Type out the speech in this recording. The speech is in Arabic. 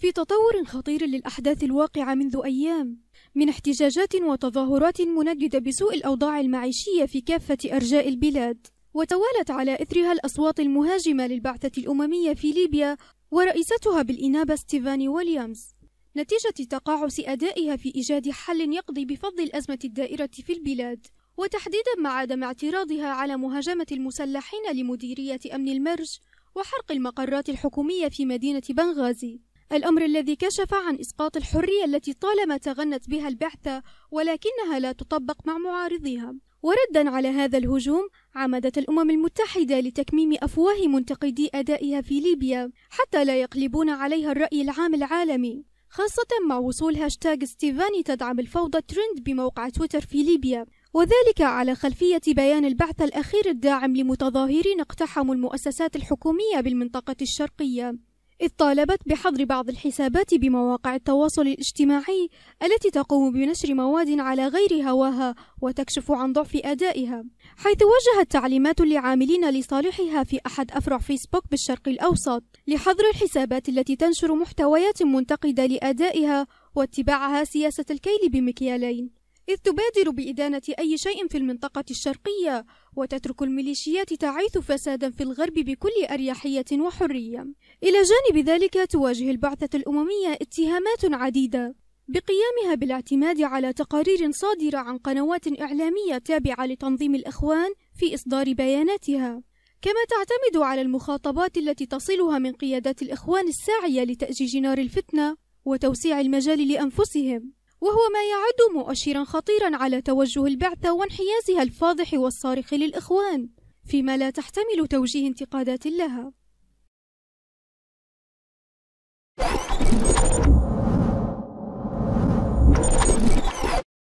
في تطور خطير للأحداث الواقعة منذ أيام من احتجاجات وتظاهرات منددة بسوء الأوضاع المعيشية في كافة أرجاء البلاد وتوالت على إثرها الأصوات المهاجمة للبعثة الأممية في ليبيا ورئيستها بالإنابة ستيفاني ويليامز نتيجة تقاعس أدائها في إيجاد حل يقضي بفض الأزمة الدائرة في البلاد وتحديدا مع عدم اعتراضها على مهاجمة المسلحين لمديرية أمن المرج وحرق المقرات الحكومية في مدينة بنغازي الأمر الذي كشف عن إسقاط الحرية التي طالما تغنت بها البعثة ولكنها لا تطبق مع معارضيها وردا على هذا الهجوم عمدت الأمم المتحدة لتكميم أفواه منتقدي أدائها في ليبيا حتى لا يقلبون عليها الرأي العام العالمي خاصة مع وصول هاشتاغ ستيفاني تدعم الفوضى ترند بموقع تويتر في ليبيا وذلك على خلفية بيان البعث الأخير الداعم لمتظاهرين اقتحموا المؤسسات الحكومية بالمنطقة الشرقية إذ طالبت بحظر بعض الحسابات بمواقع التواصل الاجتماعي التي تقوم بنشر مواد على غير هواها وتكشف عن ضعف أدائها، حيث وجهت تعليمات لعاملين لصالحها في أحد أفرع فيسبوك بالشرق الأوسط لحظر الحسابات التي تنشر محتويات منتقدة لأدائها واتباعها سياسة الكيل بمكيالين إذ تبادر بإدانة أي شيء في المنطقة الشرقية وتترك الميليشيات تعيث فسادا في الغرب بكل أريحية وحرية إلى جانب ذلك تواجه البعثة الأممية اتهامات عديدة بقيامها بالاعتماد على تقارير صادرة عن قنوات إعلامية تابعة لتنظيم الإخوان في إصدار بياناتها كما تعتمد على المخاطبات التي تصلها من قيادات الإخوان الساعية لتأجيج نار الفتنة وتوسيع المجال لأنفسهم وهو ما يعد مؤشرا خطيرا على توجه البعثة وانحيازها الفاضح والصارخ للإخوان فيما لا تحتمل توجيه انتقادات لها